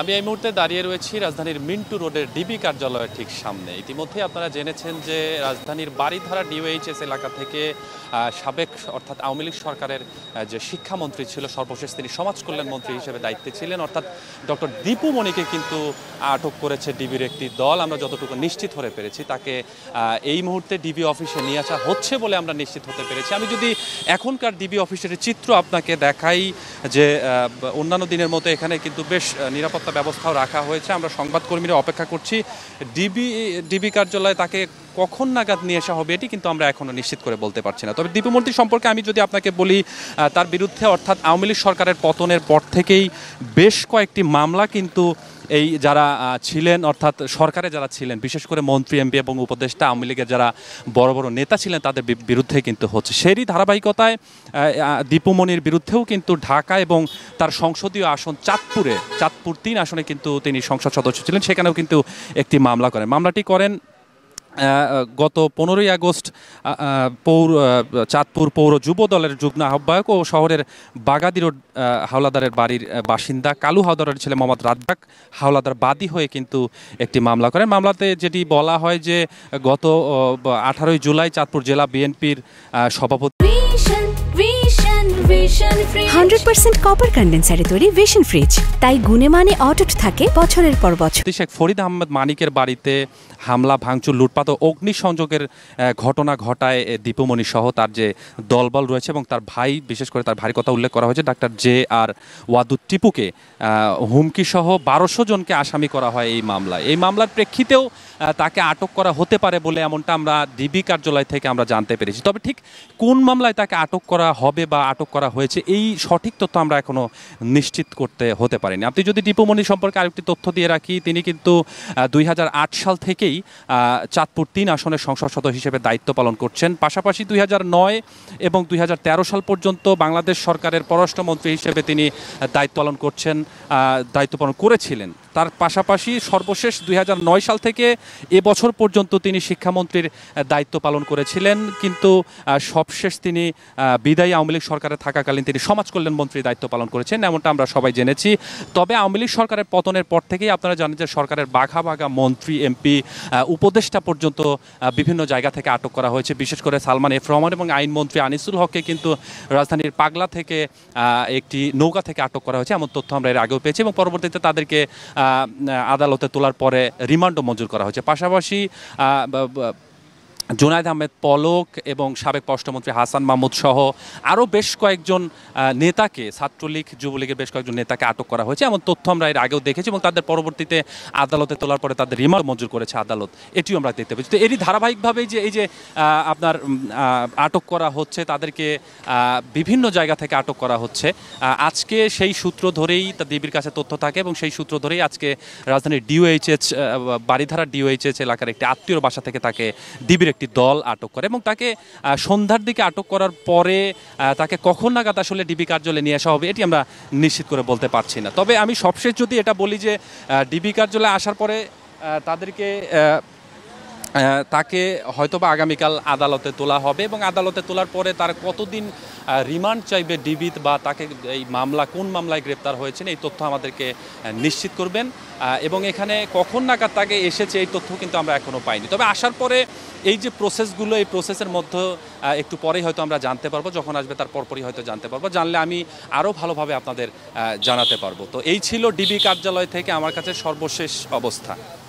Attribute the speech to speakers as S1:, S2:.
S1: আমি এই মুহূর্তে দাঁড়িয়ে রয়েছি রাজধানীর মিন্টু রোডের ডিবি কার্যালয়ের ঠিক সামনে ইতিমধ্যে আপনারা জেনেছেন যে রাজধানীর বাড়িধারা ডিওএইচএস এলাকা থেকে সাবেক অর্থাৎ আওয়ামী লীগ সরকারের যে শিক্ষামন্ত্রী ছিল সর্বশেষ তিনি সমাজ কল্যাণ মন্ত্রী হিসেবে দায়িত্বে ছিলেন অর্থাৎ ডক্টর দীপু মণিকে কিন্তু আটক করেছে ডিবির একটি দল আমরা যতটুকু নিশ্চিত হতে পেরেছি তাকে এই মুহূর্তে ডিবি অফিসে নিয়ে আসা হচ্ছে বলে আমরা নিশ্চিত হতে পেরেছি আমি যদি এখনকার ডিবি অফিসের চিত্র আপনাকে দেখাই যে অন্যান্য দিনের মতো এখানে কিন্তু বেশ নিরাপত্তা নিরাপত্তা ব্যবস্থাও রাখা হয়েছে আমরা সংবাদকর্মীরা অপেক্ষা করছি ডিবি ডিবি কার্যালয়ে তাকে কখন নাগাদ নিয়ে আসা হবে এটি কিন্তু আমরা এখনও নিশ্চিত করে বলতে পারছি না তবে দীপমূর্তি সম্পর্কে আমি যদি আপনাকে বলি তার বিরুদ্ধে অর্থাৎ আওয়ামী লীগ সরকারের পতনের পর থেকেই বেশ কয়েকটি মামলা কিন্তু এই যারা ছিলেন অর্থাৎ সরকারে যারা ছিলেন বিশেষ করে মন্ত্রী এমপি এবং উপদেষ্টা আওয়ামী লীগের যারা বড় বড় নেতা ছিলেন তাদের বিরুদ্ধে কিন্তু হচ্ছে সেই ধারাবাহিকতায় দীপুমণির বিরুদ্ধেও কিন্তু ঢাকা এবং তার সংসদীয় আসন চাঁদপুরে চাঁদপুর তিন আসনে কিন্তু তিনি সংসদ সদস্য ছিলেন সেখানেও কিন্তু একটি মামলা করেন মামলাটি করেন গত পনেরোই আগস্ট পৌর চাঁদপুর পৌর যুব দলের যুগ্ম আহ্বায়ক ও শহরের বাগাদি রোড হাওলাদারের বাড়ির বাসিন্দা কালু হাওদারের ছেলে মোহাম্মদ রাজ্জাক হাওলাদার বাদী হয়ে কিন্তু একটি মামলা করেন মামলাতে যেটি বলা হয় যে গত আঠারোই জুলাই চাঁদপুর জেলা বিএনপির সভাপতি হান্ড্রেড পার্সেন্ট কপার কন্ডেন্সারে তৈরি ভিশন ফ্রিজ তাই গুণে মানে অটুট থাকে বছরের পর বছর শেখ ফরিদ আহমেদ মানিকের বাড়িতে হামলা ভাঙচুর লুটপাত ও অগ্নিসংযোগের ঘটনা ঘটায় দীপুমণি সহ তার যে দলবল রয়েছে এবং তার ভাই বিশেষ করে তার ভাই কথা উল্লেখ করা হয়েছে ডাক্তার জে আর ওয়াদুদ টিপুকে হুমকি সহ বারোশো জনকে আসামি করা হয় এই মামলায় এই মামলার প্রেক্ষিতেও তাকে আটক করা হতে পারে বলে এমনটা আমরা ডিবি কার্যালয় থেকে আমরা জানতে পেরেছি তবে ঠিক কোন মামলায় তাকে তাকে আটক করা হবে বা আটক করা হয়েছে এই সঠিক তথ্য আমরা এখনও নিশ্চিত করতে হতে পারিনি আপনি যদি টিপুমণি সম্পর্কে আরেকটি তথ্য দিয়ে রাখি তিনি কিন্তু দুই সাল থেকেই চাঁদপুর তিন আসনের সংসদ সদস্য হিসেবে দায়িত্ব পালন করছেন পাশাপাশি দুই এবং দুই সাল পর্যন্ত বাংলাদেশ সরকারের পররাষ্ট্রমন্ত্রী হিসেবে তিনি দায়িত্ব পালন করছেন দায়িত্ব পালন করেছিলেন তার পাশাপাশি সর্বশেষ দুই সাল থেকে এবছর পর্যন্ত তিনি শিক্ষামন্ত্রীর দায়িত্ব পালন করেছিলেন কিন্তু সবশেষ তিনি বিদায়ী আওয়ামী লীগ সরকারে থাকাকালীন তিনি সমাজ কল্যাণ মন্ত্রীর দায়িত্ব পালন করেছেন এমনটা আমরা সবাই জেনেছি তবে আওয়ামী লীগ সরকারের পতনের পর থেকেই আপনারা জানেন যে সরকারের বাঘা বাঘা মন্ত্রী এমপি উপদেষ্টা পর্যন্ত বিভিন্ন জায়গা থেকে আটক করা হয়েছে বিশেষ করে সালমান এফ রহমান এবং আইনমন্ত্রী আনিসুল হককে কিন্তু রাজধানীর পাগলা থেকে একটি নৌকা থেকে আটক করা হয়েছে এমন তথ্য আমরা এর আগেও পেয়েছি এবং পরবর্তীতে তাদেরকে আদালতে তোলার পরে রিমান্ডও মঞ্জুর করা হয়েছে পাশাপাশি জুনায়দ আহমেদ পলক এবং সাবেক পররাষ্ট্রমন্ত্রী হাসান মাহমুদ সহ আরও বেশ কয়েকজন নেতাকে ছাত্রলীগ যুবলীগের বেশ কয়েকজন নেতাকে আটক করা হয়েছে এমন তথ্য আমরা এর আগেও দেখেছি এবং তাদের পরবর্তীতে আদালতে তোলার পরে তাদের রিমান্ড মঞ্জুর করেছে আদালত এটিও আমরা দেখতে পেয়েছি তো এরই ধারাবাহিকভাবেই যে এই যে আপনার আটক করা হচ্ছে তাদেরকে বিভিন্ন জায়গা থেকে আটক করা হচ্ছে আজকে সেই সূত্র ধরেই দেবীর কাছে তথ্য থাকে এবং সেই সূত্র ধরেই আজকে রাজধানীর ডিওএইচএস বাড়িধারা ডিওএইচএস এলাকার একটি আত্মীয় বাসা থেকে তাকে ডিবির একটি দল আটক করে এবং তাকে সন্ধ্যার দিকে আটক করার পরে তাকে কখন নাগাদ আসলে ডিবি কার্যালয়ে নিয়ে আসা হবে এটি আমরা নিশ্চিত করে বলতে পারছি না তবে আমি সবশেষ যদি এটা বলি যে ডিবি কার্যালয়ে আসার পরে তাদেরকে তাকে হয়তোবা আগামীকাল আদালতে তোলা হবে এবং আদালতে তোলার পরে তার কতদিন রিমান্ড চাইবে ডিবিত বা তাকে এই মামলা কোন মামলায় গ্রেপ্তার হয়েছেন এই তথ্য আমাদেরকে নিশ্চিত করবেন এবং এখানে কখন নাগাদ তাকে এসেছে এই তথ্য কিন্তু আমরা এখনও পাইনি তবে আসার পরে এই যে প্রসেসগুলো এই প্রসেসের মধ্যে একটু পরেই হয়তো আমরা জানতে পারবো যখন আসবে তার পরপরই হয়তো জানতে পারবো জানলে আমি আরও ভালোভাবে আপনাদের জানাতে পারবো তো এই ছিল ডিবি কার্যালয় থেকে আমার কাছে সর্বশেষ অবস্থা